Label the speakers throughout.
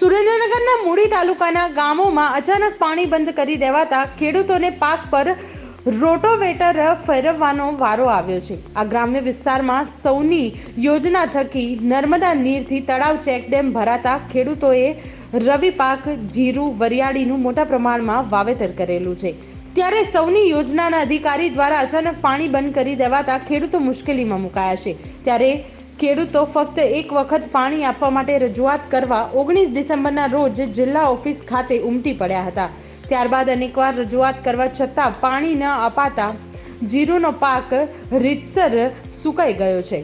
Speaker 1: સુરેન્દ્રનગરના મૂડી તાલુકાના ગામોમાં અચાનક પાણી બંધ કરી દેવાતા ખેડૂતોને પાક પર રોટોવેટર ફેરવવાનો વારો આવ્યો છે આ ગ્રામ્ય વિસ્તારમાં સૌની યોજના થકી નર્મદા નીરથી તળાવ ચેકડેમ ભરાતા ખેડૂતોએ રવિ પાક જીરું વરિયાળીનું મોટા પ્રમાણમાં વાવેતર કરેલું છે ત્યારે સૌની યોજનાના અધિકારી દ્વારા અચાનક પાણી બંધ કરી દેવાતા ખેડૂતો મુશ્કેલીમાં મુકાયા છે ત્યારે ખેડૂતો ફક્ત એક વખત પાણી આપવા માટે રજૂઆત કરવા ઓગણીસ ડિસેમ્બરના રોજ જિલ્લા ઓફિસ ખાતે ઉમટી પડ્યા હતા ત્યારબાદ અનેકવાર રજૂઆત કરવા છતાં પાણી ન અપાતા જીરુનો પાક રીતસર સુકાઈ ગયો છે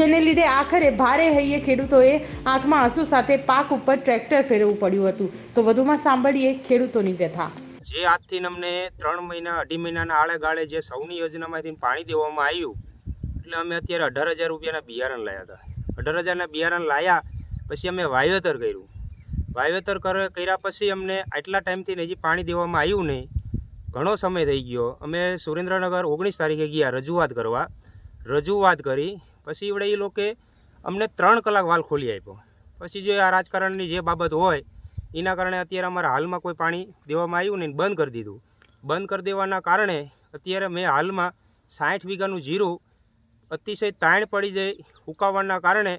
Speaker 1: જેને લીધે આખરે ભારે હૈયે ખેડૂતોએ આંખમાં આંસુ સાથે પાક ઉપર ટ્રેક્ટર ફેરવવું પડ્યું હતું તો વધુમાં સાંભળીએ ખેડૂતોની વ્યથા
Speaker 2: જે આજથી અમને ત્રણ મહિના અઢી મહિનાના આળે ગાળે જે સૌની યોજનામાંથી પાણી દેવામાં આવ્યું એટલે અમે અત્યારે અઢાર હજાર રૂપિયાના બિયારણ લાવ્યા હતા અઢાર હજારના બિયારણ લાવ્યા પછી અમે વાવેતર કર્યું વાવેતર કર્યા પછી અમને આટલા ટાઈમથી હજી પાણી દેવામાં આવ્યું નહીં ઘણો સમય થઈ ગયો અમે સુરેન્દ્રનગર ઓગણીસ તારીખે ગયા રજૂઆત કરવા રજૂઆત કરી પછી એવડે એ લોકોએ અમને ત્રણ કલાક વાલ ખોલી આપ્યો પછી જો આ રાજકારણની જે બાબત હોય એના કારણે અત્યારે અમારા હાલમાં કોઈ પાણી દેવામાં આવ્યું નહીં બંધ કરી દીધું બંધ કરી દેવાના કારણે અત્યારે મેં હાલમાં સાઠ વીઘાનું જીરું અતિશય તાણ પડી જાય હુકાવાના કારણે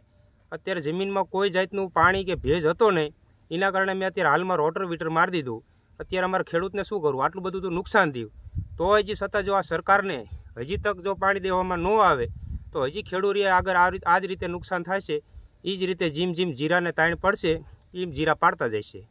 Speaker 2: અત્યારે જમીનમાં કોઈ જાતનું પાણી કે ભેજ હતો નહીં એના કારણે મેં અત્યારે હાલમાં રોટર વીટર મારી દીધું અત્યારે અમારા ખેડૂતને શું કરવું આટલું બધું તો નુકસાન થયું તો હજી છતાં જો આ સરકારને હજી તક જો પાણી દેવામાં ન આવે તો હજી ખેડૂરીએ આગળ આ જ રીતે નુકસાન થશે એ જ રીતે જીમ જીમ જીરાને તાણ પડશે એમ જીરા પાડતા જશે